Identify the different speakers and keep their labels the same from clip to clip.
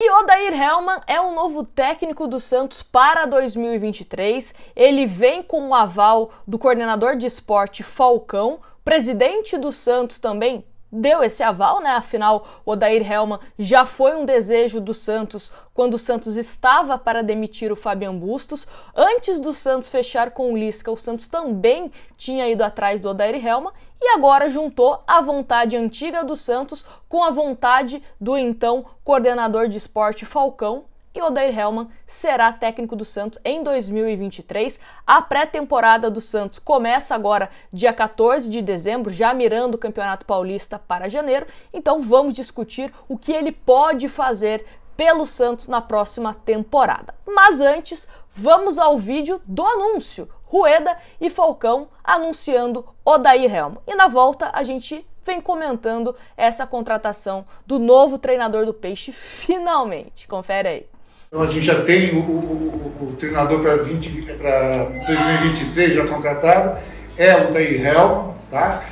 Speaker 1: E Odair Hellman é o novo técnico do Santos para 2023. Ele vem com o aval do coordenador de esporte Falcão, presidente do Santos também, deu esse aval, né? Afinal, o Odair Helman já foi um desejo do Santos quando o Santos estava para demitir o Fabian Bustos. Antes do Santos fechar com o Lisca, o Santos também tinha ido atrás do Odair Helman e agora juntou a vontade antiga do Santos com a vontade do então coordenador de esporte Falcão e Odair Hellman será técnico do Santos em 2023. A pré-temporada do Santos começa agora dia 14 de dezembro, já mirando o Campeonato Paulista para janeiro. Então vamos discutir o que ele pode fazer pelo Santos na próxima temporada. Mas antes, vamos ao vídeo do anúncio. Rueda e Falcão anunciando Odair Helman. E na volta a gente vem comentando essa contratação do novo treinador do Peixe finalmente. Confere aí. Então a gente já tem o, o, o treinador para 2023 já contratado, é o Tair Helm, tá?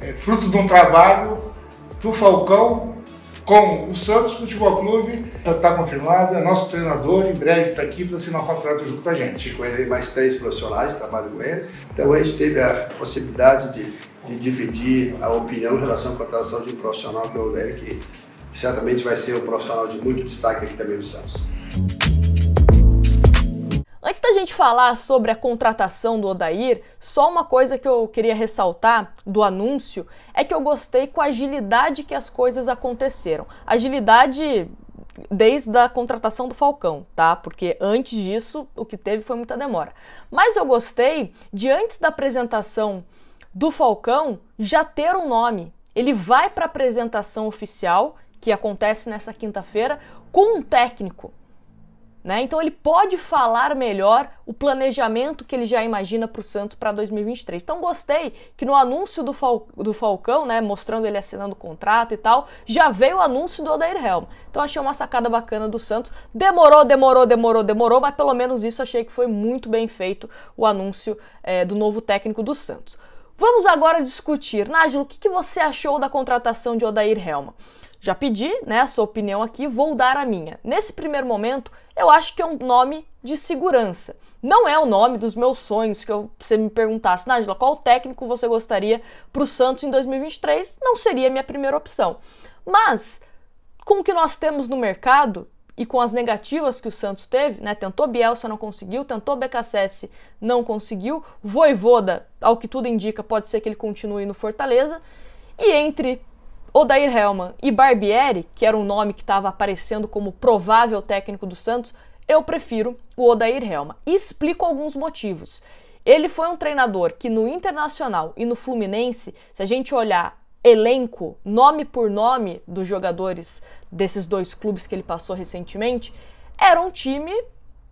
Speaker 1: É fruto de um trabalho do Falcão com o Santos Futebol Clube. Já está confirmado, é nosso treinador, em breve está aqui para assinar o um contrato junto com a gente. Com ele mais três profissionais trabalho com ele. Então a gente teve a possibilidade de, de dividir a opinião em relação à contratação de um profissional que é o Derek, que certamente vai ser um profissional de muito destaque aqui também no Santos. Antes da gente falar sobre a contratação do Odair, só uma coisa que eu queria ressaltar do anúncio é que eu gostei com a agilidade que as coisas aconteceram. Agilidade desde a contratação do Falcão, tá? Porque antes disso, o que teve foi muita demora. Mas eu gostei de antes da apresentação do Falcão já ter um nome. Ele vai para a apresentação oficial, que acontece nessa quinta-feira, com um técnico. Né? Então ele pode falar melhor o planejamento que ele já imagina para o Santos para 2023. Então gostei que no anúncio do, Fal do Falcão, né, mostrando ele assinando o contrato e tal, já veio o anúncio do Odair Helm. Então achei uma sacada bacana do Santos. Demorou, demorou, demorou, demorou, mas pelo menos isso achei que foi muito bem feito o anúncio é, do novo técnico do Santos. Vamos agora discutir. Nájilo, o que, que você achou da contratação de Odair Helma? Já pedi né, a sua opinião aqui, vou dar a minha. Nesse primeiro momento, eu acho que é um nome de segurança. Não é o nome dos meus sonhos que eu, você me perguntasse, Nájila, qual técnico você gostaria para o Santos em 2023? Não seria a minha primeira opção. Mas, com o que nós temos no mercado e com as negativas que o Santos teve, né, tentou Bielsa, não conseguiu, tentou BKSS, não conseguiu, Voivoda, ao que tudo indica, pode ser que ele continue no Fortaleza, e entre Odair Hellman e Barbieri, que era um nome que estava aparecendo como provável técnico do Santos, eu prefiro o Odair Hellman. E explico alguns motivos. Ele foi um treinador que no Internacional e no Fluminense, se a gente olhar elenco, nome por nome dos jogadores desses dois clubes que ele passou recentemente, era um time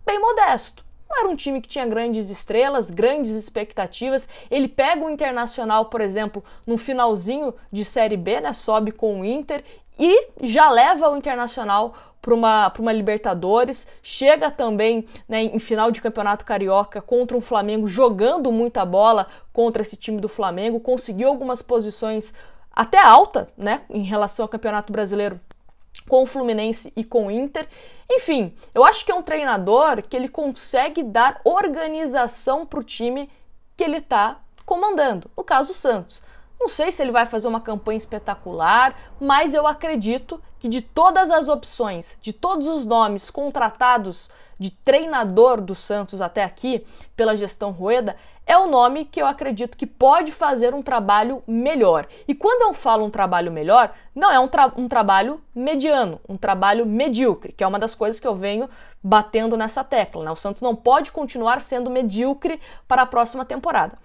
Speaker 1: bem modesto. Não era um time que tinha grandes estrelas, grandes expectativas. Ele pega o Internacional, por exemplo, no finalzinho de Série B, né? Sobe com o Inter e já leva o Internacional para uma, pra uma Libertadores, chega também né, em final de campeonato carioca contra um Flamengo, jogando muita bola contra esse time do Flamengo, conseguiu algumas posições até alta, né, em relação ao Campeonato Brasileiro com o Fluminense e com o Inter. Enfim, eu acho que é um treinador que ele consegue dar organização para o time que ele está comandando, no caso o Santos. Não sei se ele vai fazer uma campanha espetacular, mas eu acredito que de todas as opções, de todos os nomes contratados de treinador do Santos até aqui pela gestão Rueda, é o nome que eu acredito que pode fazer um trabalho melhor. E quando eu falo um trabalho melhor, não é um, tra um trabalho mediano, um trabalho medíocre, que é uma das coisas que eu venho batendo nessa tecla. Né? O Santos não pode continuar sendo medíocre para a próxima temporada.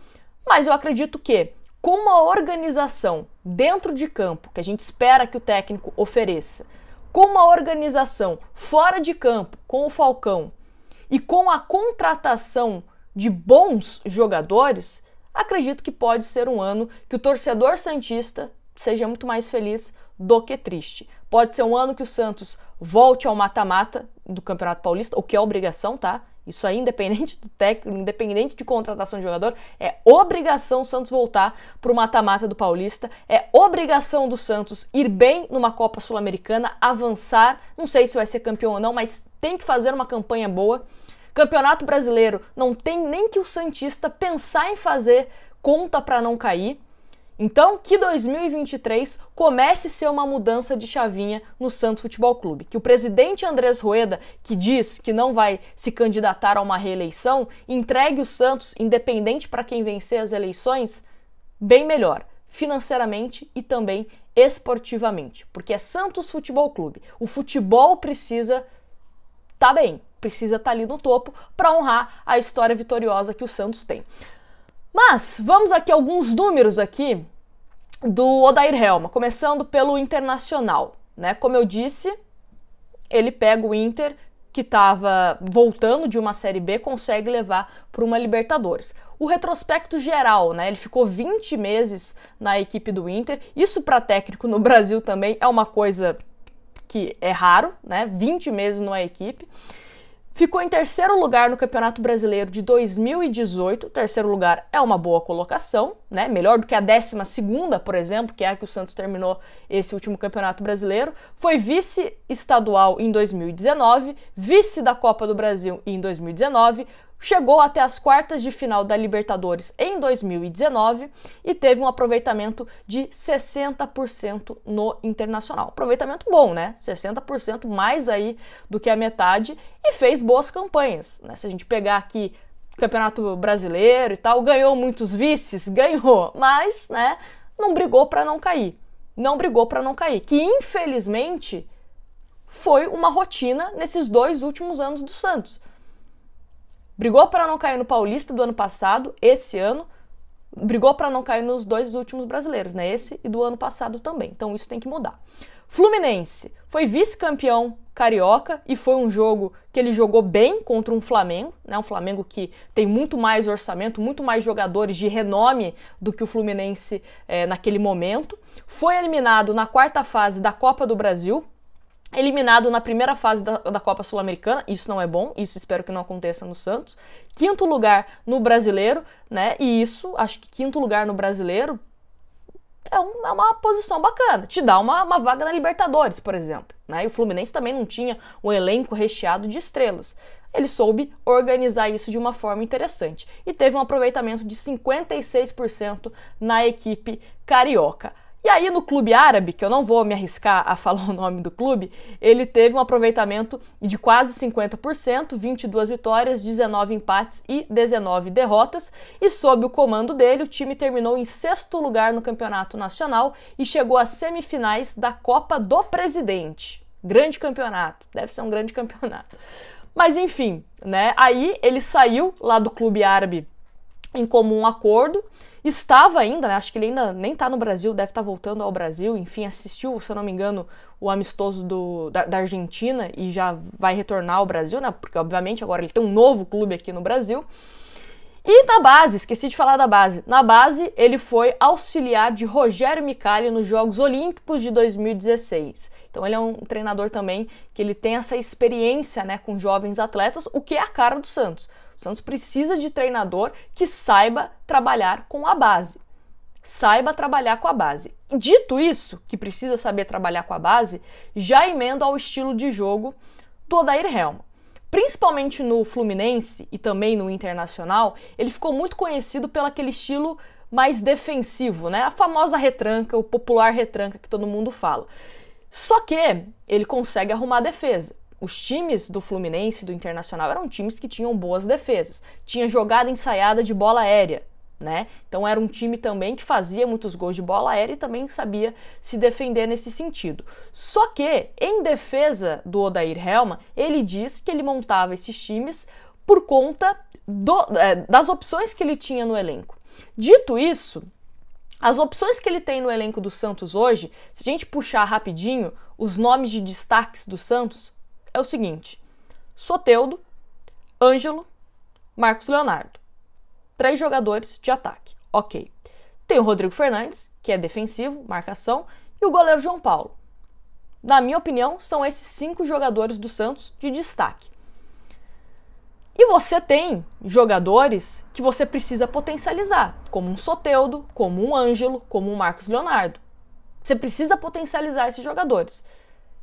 Speaker 1: Mas eu acredito que com uma organização dentro de campo que a gente espera que o técnico ofereça, com uma organização fora de campo com o Falcão e com a contratação de bons jogadores, acredito que pode ser um ano que o torcedor santista seja muito mais feliz do que triste. Pode ser um ano que o Santos volte ao mata-mata do Campeonato Paulista, o que é obrigação, tá? Isso aí, independente do técnico, independente de contratação de jogador, é obrigação o Santos voltar para o mata-mata do Paulista, é obrigação do Santos ir bem numa Copa Sul-Americana, avançar, não sei se vai ser campeão ou não, mas tem que fazer uma campanha boa. Campeonato Brasileiro, não tem nem que o Santista pensar em fazer conta para não cair. Então, que 2023 comece a ser uma mudança de chavinha no Santos Futebol Clube. Que o presidente Andrés Rueda, que diz que não vai se candidatar a uma reeleição, entregue o Santos, independente para quem vencer as eleições, bem melhor, financeiramente e também esportivamente. Porque é Santos Futebol Clube. O futebol precisa tá bem, precisa estar tá ali no topo para honrar a história vitoriosa que o Santos tem. Mas vamos aqui alguns números aqui do Odair Helma, começando pelo internacional, né? Como eu disse, ele pega o Inter que estava voltando de uma série B consegue levar para uma Libertadores. O retrospecto geral, né? Ele ficou 20 meses na equipe do Inter. Isso para técnico no Brasil também é uma coisa que é raro, né? 20 meses numa equipe. Ficou em terceiro lugar no Campeonato Brasileiro de 2018. Terceiro lugar é uma boa colocação, né? Melhor do que a 12, por exemplo, que é a que o Santos terminou esse último Campeonato Brasileiro. Foi vice estadual em 2019, vice da Copa do Brasil em 2019, chegou até as quartas de final da Libertadores em 2019 e teve um aproveitamento de 60% no Internacional. Aproveitamento bom, né? 60% mais aí do que a metade e fez boas campanhas. Né? Se a gente pegar aqui Campeonato Brasileiro e tal, ganhou muitos vices, ganhou, mas, né, não brigou para não cair. Não brigou para não cair, que infelizmente foi uma rotina nesses dois últimos anos do Santos. Brigou para não cair no Paulista do ano passado, esse ano. Brigou para não cair nos dois últimos brasileiros, né? Esse e do ano passado também. Então isso tem que mudar. Fluminense foi vice-campeão carioca e foi um jogo que ele jogou bem contra um Flamengo, né? Um Flamengo que tem muito mais orçamento, muito mais jogadores de renome do que o Fluminense é, naquele momento. Foi eliminado na quarta fase da Copa do Brasil eliminado na primeira fase da, da Copa Sul-Americana, isso não é bom, isso espero que não aconteça no Santos. Quinto lugar no Brasileiro, né? E isso, acho que quinto lugar no Brasileiro é, um, é uma posição bacana, te dá uma, uma vaga na Libertadores, por exemplo. Né? E o Fluminense também não tinha um elenco recheado de estrelas. Ele soube organizar isso de uma forma interessante e teve um aproveitamento de 56% na equipe carioca. E aí, no clube árabe, que eu não vou me arriscar a falar o nome do clube, ele teve um aproveitamento de quase 50%, 22 vitórias, 19 empates e 19 derrotas. E sob o comando dele, o time terminou em sexto lugar no campeonato nacional e chegou às semifinais da Copa do Presidente. Grande campeonato, deve ser um grande campeonato. Mas enfim, né? Aí ele saiu lá do clube árabe em comum acordo. Estava ainda, né? Acho que ele ainda nem está no Brasil, deve estar tá voltando ao Brasil. Enfim, assistiu, se eu não me engano, o amistoso do, da, da, Argentina e já vai retornar ao Brasil, né? Porque, obviamente, agora ele tem um novo clube aqui no Brasil. E na base, esqueci de falar da base. Na base, ele foi auxiliar de Rogério Micali nos Jogos Olímpicos de 2016. Então ele é um treinador também que ele tem essa experiência, né, com jovens atletas, o que é a cara do Santos. O Santos precisa de treinador que saiba trabalhar com a base. Saiba trabalhar com a base. Dito isso, que precisa saber trabalhar com a base, já emendo ao estilo de jogo do Odair Helma. Principalmente no Fluminense e também no Internacional, ele ficou muito conhecido pelo aquele estilo mais defensivo, né? A famosa retranca, o popular retranca que todo mundo fala. Só que ele consegue arrumar a defesa os times do Fluminense, do Internacional, eram times que tinham boas defesas. Tinha jogada ensaiada de bola aérea, né? Então era um time também que fazia muitos gols de bola aérea e também sabia se defender nesse sentido. Só que, em defesa do Odair Helma, ele diz que ele montava esses times por conta do, é, das opções que ele tinha no elenco. Dito isso, as opções que ele tem no elenco do Santos hoje, se a gente puxar rapidinho os nomes de destaques do Santos, é o seguinte: Soteudo, Ângelo, Marcos Leonardo. Três jogadores de ataque. Ok. Tem o Rodrigo Fernandes, que é defensivo, marcação, e o goleiro João Paulo. Na minha opinião, são esses cinco jogadores do Santos de destaque. E você tem jogadores que você precisa potencializar, como um Soteudo, como um Ângelo, como um Marcos Leonardo. Você precisa potencializar esses jogadores.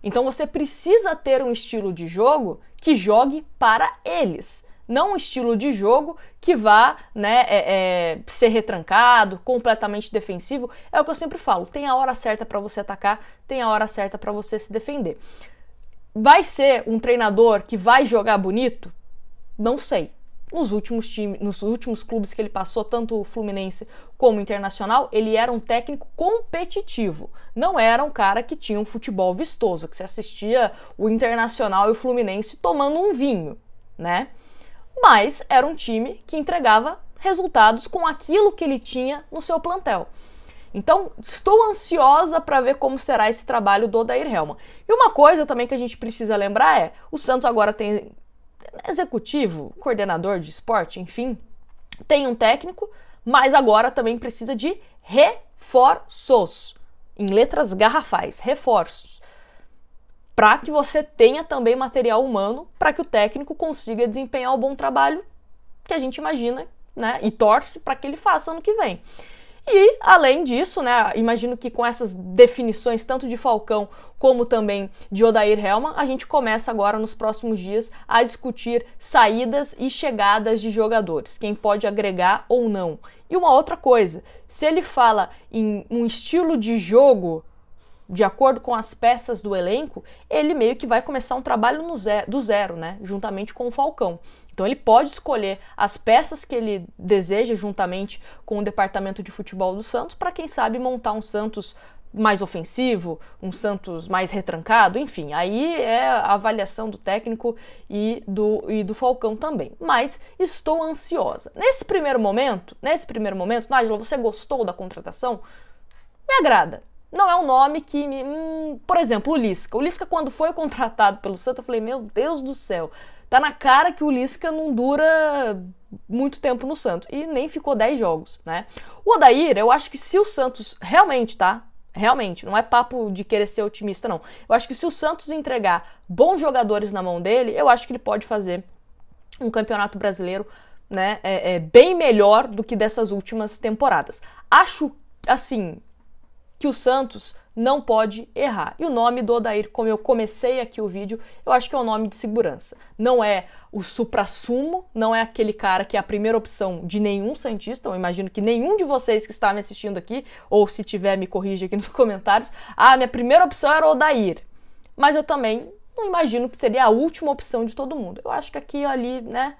Speaker 1: Então você precisa ter um estilo de jogo que jogue para eles, não um estilo de jogo que vá né, é, é, ser retrancado, completamente defensivo. É o que eu sempre falo: tem a hora certa para você atacar, tem a hora certa para você se defender. Vai ser um treinador que vai jogar bonito? Não sei nos últimos times, nos últimos clubes que ele passou, tanto o Fluminense como o Internacional, ele era um técnico competitivo. Não era um cara que tinha um futebol vistoso, que se assistia o Internacional e o Fluminense tomando um vinho, né? Mas era um time que entregava resultados com aquilo que ele tinha no seu plantel. Então, estou ansiosa para ver como será esse trabalho do Odair Helma. E uma coisa também que a gente precisa lembrar é: o Santos agora tem executivo, coordenador de esporte, enfim, tem um técnico, mas agora também precisa de reforços, em letras garrafais, reforços, para que você tenha também material humano para que o técnico consiga desempenhar o bom trabalho que a gente imagina, né, e torce para que ele faça ano que vem. E, além disso, né, imagino que com essas definições, tanto de Falcão como também de Odair Helman, a gente começa agora nos próximos dias a discutir saídas e chegadas de jogadores, quem pode agregar ou não. E uma outra coisa, se ele fala em um estilo de jogo de acordo com as peças do elenco, ele meio que vai começar um trabalho zero, do zero, né, juntamente com o Falcão. Então ele pode escolher as peças que ele deseja juntamente com o departamento de futebol do Santos para quem sabe montar um Santos mais ofensivo, um Santos mais retrancado, enfim, aí é a avaliação do técnico e do, e do Falcão também. Mas estou ansiosa. Nesse primeiro momento, nesse primeiro momento, Nájila, você gostou da contratação? Me agrada. Não é um nome que me. Hum, por exemplo, o Lisca. O Lisca, quando foi contratado pelo Santos, eu falei: Meu Deus do céu, Tá na cara que o Lisca não dura muito tempo no Santos e nem ficou 10 jogos, né? O Odair, eu acho que se o Santos realmente, tá? Realmente, não é papo de querer ser otimista, não. Eu acho que se o Santos entregar bons jogadores na mão dele, eu acho que ele pode fazer um campeonato brasileiro né, é, é bem melhor do que dessas últimas temporadas. Acho, assim, que o Santos não pode errar. E o nome do Odair, como eu comecei aqui o vídeo, eu acho que é um nome de segurança. Não é o suprassumo, não é aquele cara que é a primeira opção de nenhum Santista. Eu imagino que nenhum de vocês que está me assistindo aqui, ou se tiver, me corrige aqui nos comentários. Ah, minha primeira opção era Odair. Mas eu também não imagino que seria a última opção de todo mundo. Eu acho que aqui ali, né,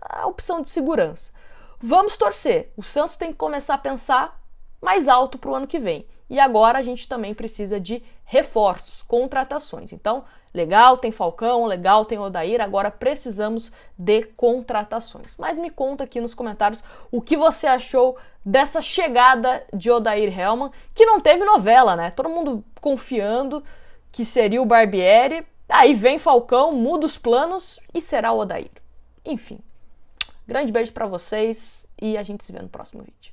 Speaker 1: a opção de segurança. Vamos torcer. O Santos tem que começar a pensar mais alto para o ano que vem e agora a gente também precisa de reforços, contratações. Então, legal, tem Falcão, legal, tem Odair, agora precisamos de contratações. Mas me conta aqui nos comentários o que você achou dessa chegada de Odair Hellman, que não teve novela, né? Todo mundo confiando que seria o Barbieri, aí vem Falcão, muda os planos e será o Odair. Enfim. Grande beijo para vocês e a gente se vê no próximo vídeo.